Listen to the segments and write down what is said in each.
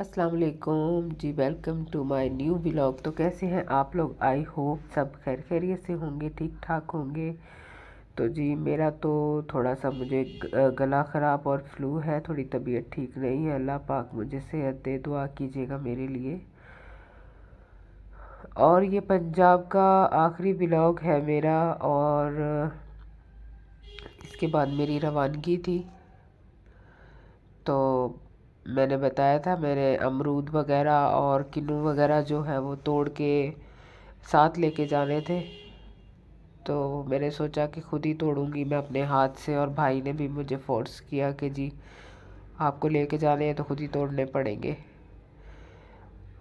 अस्सलाम वालेकुम जी welcome to my new blog तो कैसे हैं आप लोग आई होप सब खैर खैरियत से होंगे ठीक ठाक होंगे तो जी मेरा तो थोड़ा सा मुझे गला ख़राब और फ्लू है थोड़ी तबीयत ठीक नहीं है अल्लाह पाक मुझे सेहत दे दुआ कीजिएगा मेरे लिए और ये पंजाब का आखिरी ब्लॉग है मेरा और इसके बाद मेरी रवानगी थी तो मैंने बताया था मैंने अमरूद वगैरह और किन्नू वगैरह जो है वो तोड़ के साथ लेके जाने थे तो मैंने सोचा कि खुद ही तोड़ूंगी मैं अपने हाथ से और भाई ने भी मुझे फोर्स किया कि जी आपको लेके जाने हैं तो खुद ही तोड़ने पड़ेंगे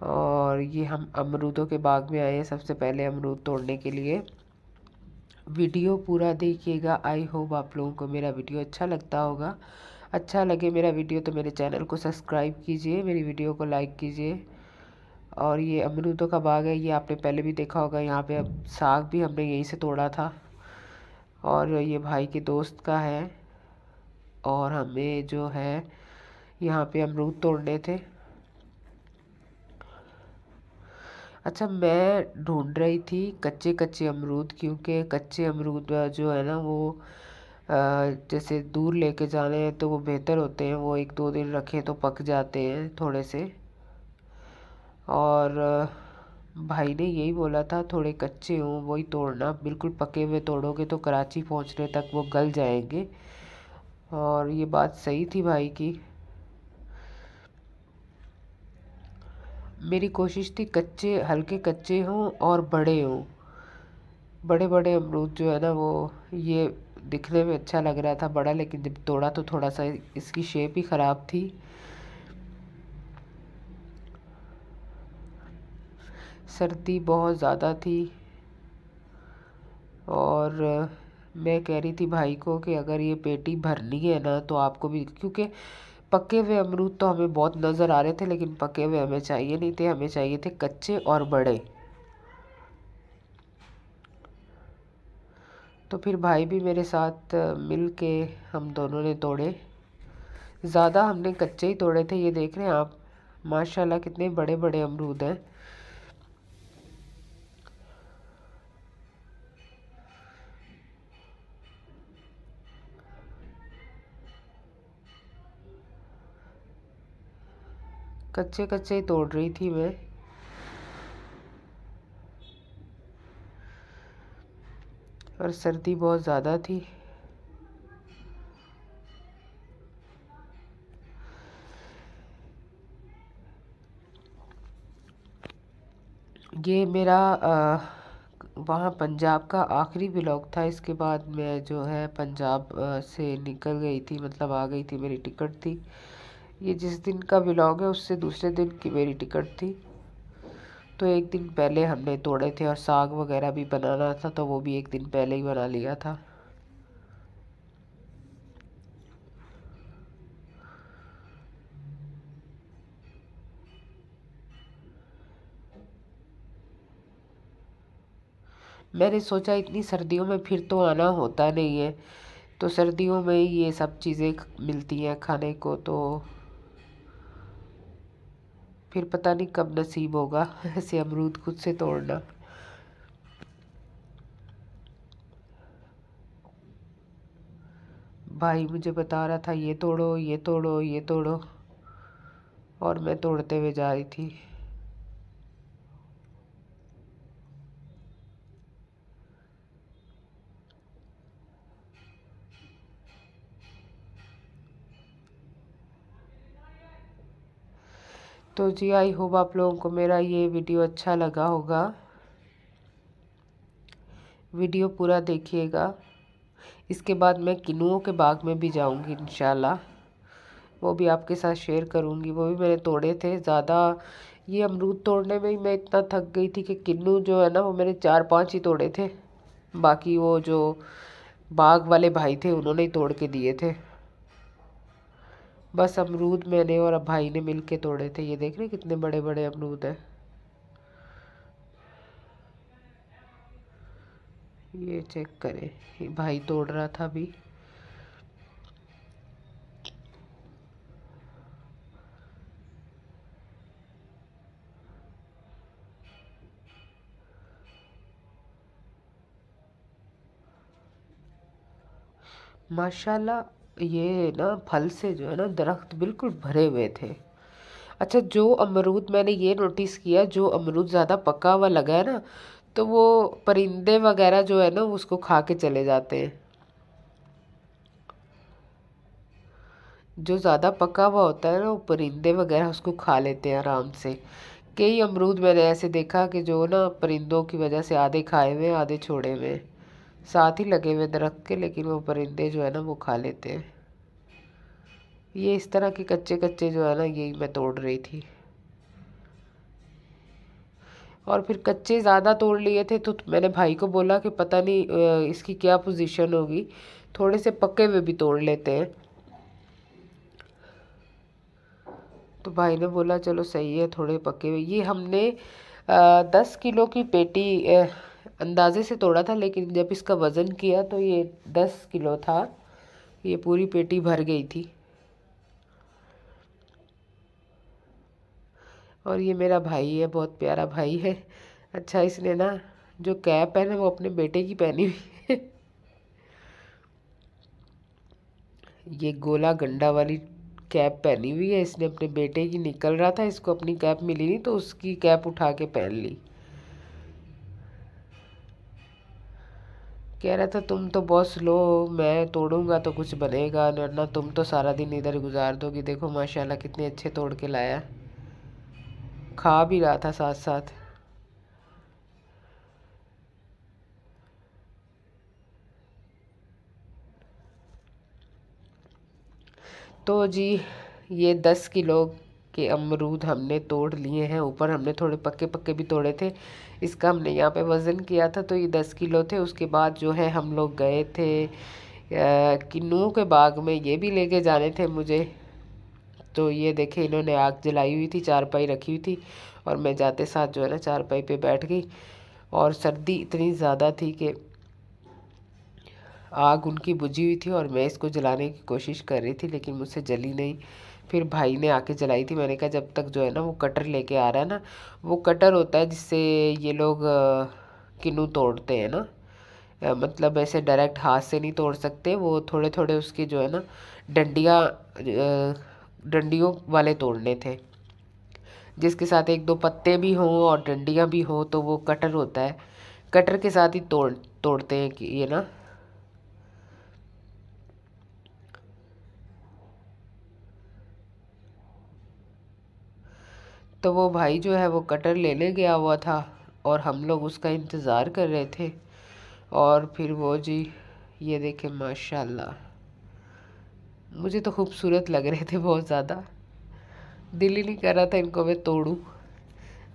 और ये हम अमरूदों के बाग में आए हैं सबसे पहले अमरूद तोड़ने के लिए वीडियो पूरा देखिएगा आई होप आप लोगों को मेरा वीडियो अच्छा लगता होगा अच्छा लगे मेरा वीडियो तो मेरे चैनल को सब्सक्राइब कीजिए मेरी वीडियो को लाइक कीजिए और ये अमरूदों का बाग है ये आपने पहले भी देखा होगा यहाँ पे अब साग भी हमने यहीं से तोड़ा था और ये भाई के दोस्त का है और हमें जो है यहाँ पे अमरूद तोड़ने थे अच्छा मैं ढूंढ रही थी कच्चे कच्चे अमरूद क्योंकि कच्चे अमरूद जो है ना वो जैसे दूर लेके जाने हैं तो वो बेहतर होते हैं वो एक दो दिन रखें तो पक जाते हैं थोड़े से और भाई ने यही बोला था थोड़े कच्चे हों वही तोड़ना बिल्कुल पके हुए तोड़ोगे तो कराची पहुंचने तक वो गल जाएंगे और ये बात सही थी भाई की मेरी कोशिश थी कच्चे हल्के कच्चे हों और बड़े हों बड़े बड़े अमरूद जो है ना वो ये दिखने में अच्छा लग रहा था बड़ा लेकिन जब तोड़ा तो थोड़ा सा इसकी शेप ही ख़राब थी सर्दी बहुत ज़्यादा थी और मैं कह रही थी भाई को कि अगर ये पेटी भरनी है ना तो आपको भी क्योंकि पके हुए अमरूद तो हमें बहुत नज़र आ रहे थे लेकिन पके हुए हमें चाहिए नहीं थे हमें चाहिए थे कच्चे और बड़े तो फिर भाई भी मेरे साथ मिल के हम दोनों ने तोड़े ज़्यादा हमने कच्चे ही तोड़े थे ये देख रहे हैं आप माशाल्लाह कितने बड़े बड़े अमरूद हैं कच्चे कच्चे ही तोड़ रही थी मैं और सर्दी बहुत ज़्यादा थी ये मेरा वहाँ पंजाब का आखिरी ब्लॉग था इसके बाद मैं जो है पंजाब से निकल गई थी मतलब आ गई थी मेरी टिकट थी ये जिस दिन का ब्लॉग है उससे दूसरे दिन की मेरी टिकट थी तो एक दिन पहले हमने तोड़े थे और साग वगैरह भी बनाना था तो वो भी एक दिन पहले ही बना लिया था मैंने सोचा इतनी सर्दियों में फिर तो आना होता नहीं है तो सर्दियों में ये सब चीज़ें मिलती हैं खाने को तो फिर पता नहीं कब नसीब होगा ऐसे अमरूद खुद से तोड़ना भाई मुझे बता रहा था ये तोड़ो ये तोड़ो ये तोड़ो और मैं तोड़ते हुए जा रही थी तो जी आई होप आप लोगों को मेरा ये वीडियो अच्छा लगा होगा वीडियो पूरा देखिएगा इसके बाद मैं किनुओं के बाग में भी जाऊंगी इन वो भी आपके साथ शेयर करूंगी वो भी मैंने तोड़े थे ज़्यादा ये अमरूद तोड़ने में ही मैं इतना थक गई थी कि किन्नू जो है ना वो मैंने चार पांच ही तोड़े थे बाकी वो जो बाग वाले भाई थे उन्होंने ही तोड़ के दिए थे बस अमरूद मैंने और अब भाई ने मिल के तोड़े थे ये देख रहे कितने बड़े बड़े अमरूद हैं ये चेक करें भाई तोड़ रहा था अभी माशाल्लाह ये ना फल से जो है ना दरख्त बिल्कुल भरे हुए थे अच्छा जो अमरूद मैंने ये नोटिस किया जो अमरूद ज़्यादा पका हुआ लगा है ना तो वो परिंदे वगैरह जो है ना उसको खा के चले जाते हैं जो ज़्यादा पका हुआ होता है ना वो परिंदे वगैरह उसको खा लेते हैं आराम से कई अमरूद मैंने ऐसे देखा कि जो ना परिंदों की वजह से आधे खाए हुए आधे छोड़े हुए साथ ही लगे हुए दरख्त के लेकिन वो परिंदे जो है ना वो खा लेते हैं ये इस तरह के कच्चे कच्चे जो है ना यही मैं तोड़ रही थी और फिर कच्चे ज़्यादा तोड़ लिए थे तो मैंने भाई को बोला कि पता नहीं इसकी क्या पोजीशन होगी थोड़े से पक्के हुए भी तोड़ लेते हैं तो भाई ने बोला चलो सही है थोड़े पके हुए ये हमने दस किलो की पेटी आ, अंदाज़े से तोड़ा था लेकिन जब इसका वज़न किया तो ये दस किलो था ये पूरी पेटी भर गई थी और ये मेरा भाई है बहुत प्यारा भाई है अच्छा इसने ना जो कैप है ना वो अपने बेटे की पहनी हुई है ये गोला गंडा वाली कैप पहनी हुई है इसने अपने बेटे की निकल रहा था इसको अपनी कैप मिली नहीं तो उसकी कैप उठा के पहन ली कह रहा था तुम तो बहुत स्लो हो मैं तोड़ूंगा तो कुछ बनेगा वरना तुम तो सारा दिन इधर गुजार दोगी देखो माशाल्लाह कितने अच्छे तोड़ के लाया खा भी रहा था साथ साथ तो जी ये दस किलो के अमरूद हमने तोड़ लिए हैं ऊपर हमने थोड़े पक्के पक्के भी तोड़े थे इसका हमने यहाँ पे वज़न किया था तो ये दस किलो थे उसके बाद जो है हम लोग गए थे किन्नू के बाग में ये भी लेके जाने थे मुझे तो ये देखे इन्होंने आग जलाई हुई थी चारपाई रखी हुई थी और मैं जाते साथ जो है ना चारपाई पर बैठ गई और सर्दी इतनी ज़्यादा थी कि आग उनकी बुझी हुई थी और मैं इसको जलाने की कोशिश कर रही थी लेकिन मुझसे जली नहीं फिर भाई ने आके जलाई थी मैंने कहा जब तक जो है ना वो कटर लेके आ रहा है ना वो कटर होता है जिससे ये लोग किनू तोड़ते हैं ना मतलब ऐसे डायरेक्ट हाथ से नहीं तोड़ सकते वो थोड़े थोड़े उसके जो है ना डंडिया डंडियों वाले तोड़ने थे जिसके साथ एक दो पत्ते भी हों और डंडियाँ भी हों तो वो कटर होता है कटर के साथ ही तोड़ तोड़ते हैं कि ये ना तो वो भाई जो है वो कटर लेने गया हुआ था और हम लोग उसका इंतज़ार कर रहे थे और फिर वो जी ये देखें माशाल्लाह मुझे तो खूबसूरत लग रहे थे बहुत ज़्यादा दिल ही नहीं कर रहा था इनको मैं तोड़ूँ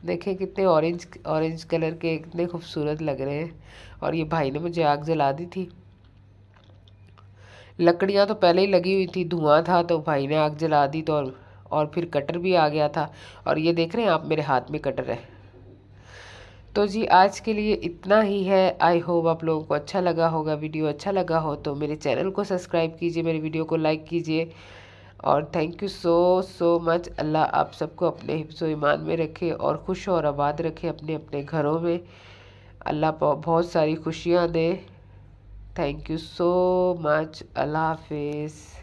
देखें कितने ऑरेंज ऑरेंज कलर के इतने खूबसूरत लग रहे हैं और ये भाई ने मुझे आग जला दी थी लकड़ियाँ तो पहले ही लगी हुई थी धुआं था तो भाई ने आग जला दी तो और और फिर कटर भी आ गया था और ये देख रहे हैं आप मेरे हाथ में कटर है तो जी आज के लिए इतना ही है आई होप आप लोगों को अच्छा लगा होगा वीडियो अच्छा लगा हो तो मेरे चैनल को सब्सक्राइब कीजिए मेरे वीडियो को लाइक कीजिए और thank you so so much अल्लाह आप सबको अपने हिफ्सो ईमान में रखे और खुश और आबाद रखे अपने अपने घरों में अल्लाह बहुत सारी खुशियाँ दे थैंक यू सो मच अल्लाह हाफिज़